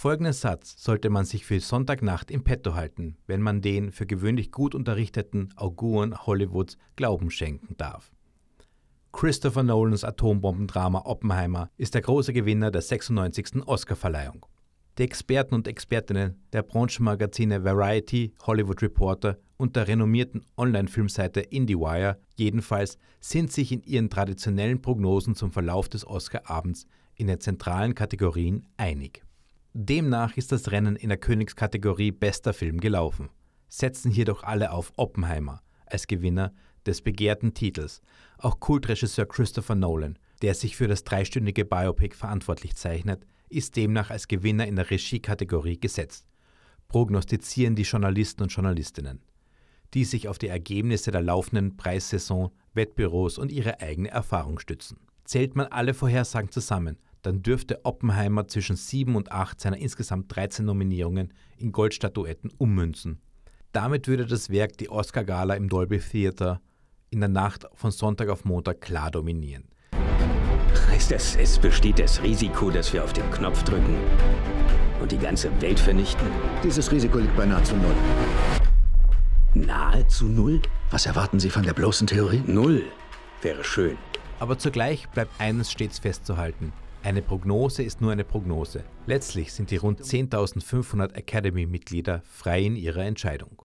Folgenden Satz sollte man sich für Sonntagnacht im Petto halten, wenn man den für gewöhnlich gut unterrichteten Auguren Hollywoods Glauben schenken darf. Christopher Nolans Atombombendrama Oppenheimer ist der große Gewinner der 96. Oscarverleihung. Die Experten und Expertinnen der Branchenmagazine Variety, Hollywood Reporter und der renommierten Online-Filmseite IndieWire jedenfalls sind sich in ihren traditionellen Prognosen zum Verlauf des Oscarabends in den zentralen Kategorien einig. Demnach ist das Rennen in der Königskategorie Bester Film gelaufen, setzen hier doch alle auf Oppenheimer als Gewinner des begehrten Titels, auch Kultregisseur Christopher Nolan, der sich für das dreistündige Biopic verantwortlich zeichnet, ist demnach als Gewinner in der Regiekategorie gesetzt, prognostizieren die Journalisten und Journalistinnen, die sich auf die Ergebnisse der laufenden Preissaison, Wettbüros und ihre eigene Erfahrung stützen. Zählt man alle Vorhersagen zusammen, dann dürfte Oppenheimer zwischen sieben und acht seiner insgesamt 13 Nominierungen in Goldstatuetten ummünzen. Damit würde das Werk die Oscar-Gala im Dolby Theater in der Nacht von Sonntag auf Montag klar dominieren. Heißt das, es besteht das Risiko, dass wir auf den Knopf drücken und die ganze Welt vernichten? Dieses Risiko liegt bei nahezu null. Nahezu null? Was erwarten Sie von der bloßen Theorie? Null wäre schön. Aber zugleich bleibt eines stets festzuhalten. Eine Prognose ist nur eine Prognose. Letztlich sind die rund 10.500 Academy-Mitglieder frei in ihrer Entscheidung.